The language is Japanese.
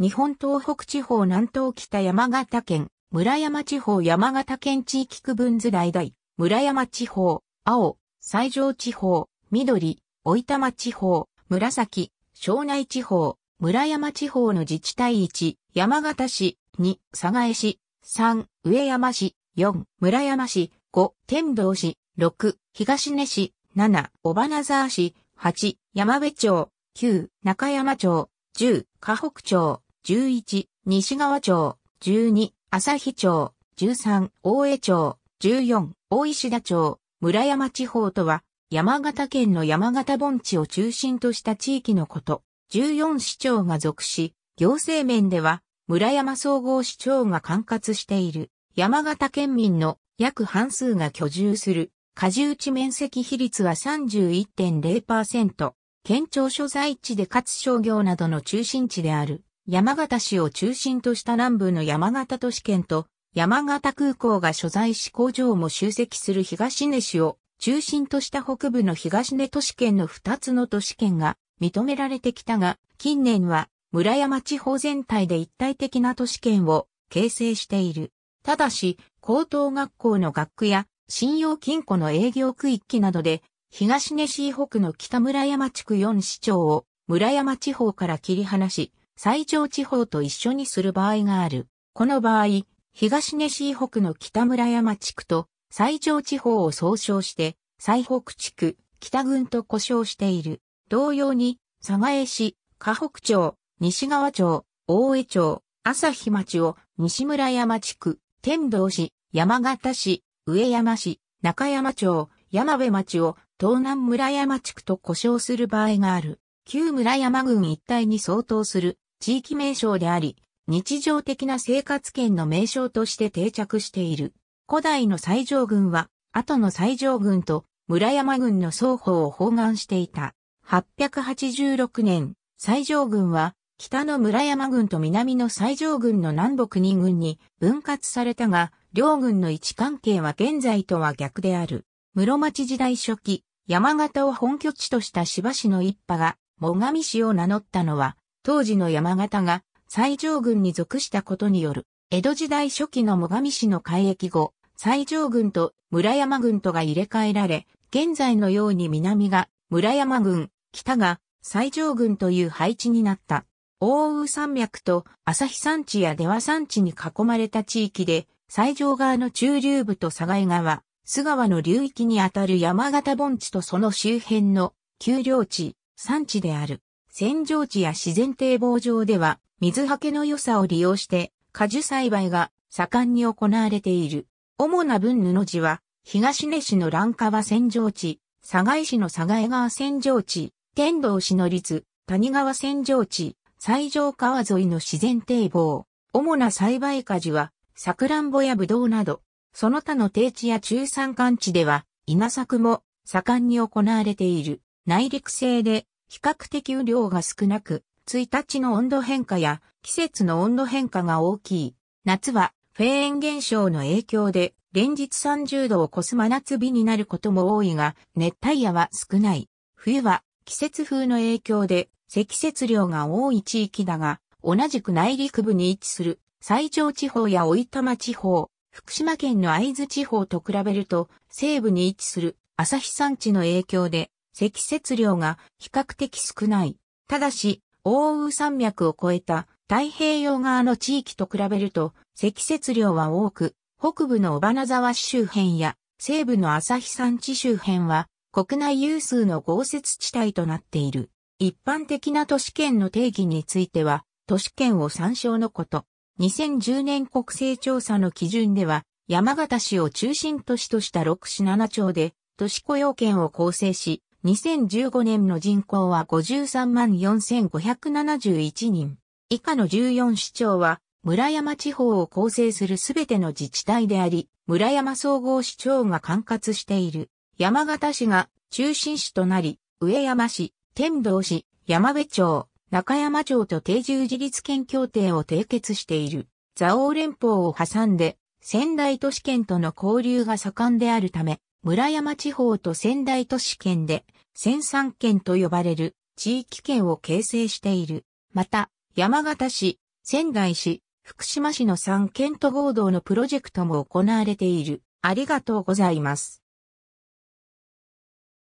日本東北地方南東北山形県、村山地方山形県地域区分図代大、村山地方、青、西条地方、緑、大玉地方、紫、庄内地方、村山地方の自治体1、山形市、2、佐賀江市、3、上山市、4、村山市、5、天童市、6、東根市、7、尾花沢市、8、山部町、9、中山町、10、河北町。11、西川町、12、日町、13、大江町、14、大石田町、村山地方とは、山形県の山形盆地を中心とした地域のこと、14市町が属し、行政面では、村山総合市長が管轄している、山形県民の約半数が居住する、果重地面積比率は31.0%、県庁所在地でかつ商業などの中心地である。山形市を中心とした南部の山形都市圏と、山形空港が所在し工場も集積する東根市を中心とした北部の東根都市圏の2つの都市圏が認められてきたが、近年は村山地方全体で一体的な都市圏を形成している。ただし、高等学校の学区や信用金庫の営業区域などで、東根市北の北村山地区4市長を村山地方から切り離し、最上地方と一緒にする場合がある。この場合、東根市北の北村山地区と最上地方を総称して、最北地区、北郡と呼称している。同様に、佐賀江市、河北町、西川町、大江町、朝日町を西村山地区、天童市、山形市、上山市、中山町、山部町を東南村山地区と呼称する場合がある。旧村山郡一帯に相当する地域名称であり、日常的な生活圏の名称として定着している。古代の西条軍は、後の西条軍と村山軍の双方を包含していた。886年、西条軍は、北の村山軍と南の西条軍の南北二軍に分割されたが、両軍の位置関係は現在とは逆である。室町時代初期、山形を本拠地とした柴氏の一派が、最上氏を名乗ったのは、当時の山形が西条軍に属したことによる、江戸時代初期の最上市の海域後、西条軍と村山軍とが入れ替えられ、現在のように南が村山軍、北が西条軍という配置になった。大宇山脈と旭山地や出羽山地に囲まれた地域で、西条側の中流部と境川、須川の流域にあたる山形盆地とその周辺の丘陵地、山地である。戦場地や自然堤防上では、水はけの良さを利用して、果樹栽培が盛んに行われている。主な分布の地は、東根市の蘭川戦場地、佐賀市の佐賀江川戦場地、天童市の立、谷川戦場地、西条川沿いの自然堤防。主な栽培果樹は、サクランボやブドウなど、その他の低地や中山間地では、稲作も盛んに行われている。内陸性で比較的雨量が少なく、1日の温度変化や季節の温度変化が大きい。夏はフェーン現象の影響で連日30度を超す真夏日になることも多いが、熱帯夜は少ない。冬は季節風の影響で積雪量が多い地域だが、同じく内陸部に位置する西上地方や大玉地方、福島県の会津地方と比べると西部に位置する旭山地の影響で積雪量が比較的少ない。ただし、奥羽山脈を越えた太平洋側の地域と比べると積雪量は多く、北部の尾花沢市周辺や西部の旭山地周辺は国内有数の豪雪地帯となっている。一般的な都市圏の定義については、都市圏を参照のこと。2010年国勢調査の基準では、山形市を中心都市とした6市7町で、都市雇用圏を構成し、2015年の人口は53万4571人。以下の14市町は、村山地方を構成するすべての自治体であり、村山総合市長が管轄している。山形市が中心市となり、上山市、天童市、山部町、中山町と定住自立県協定を締結している。蔵王連邦を挟んで、仙台都市圏との交流が盛んであるため、村山地方と仙台都市圏で戦産県と呼ばれる地域圏を形成している。また、山形市、仙台市、福島市の3県と合同のプロジェクトも行われている。ありがとうございます。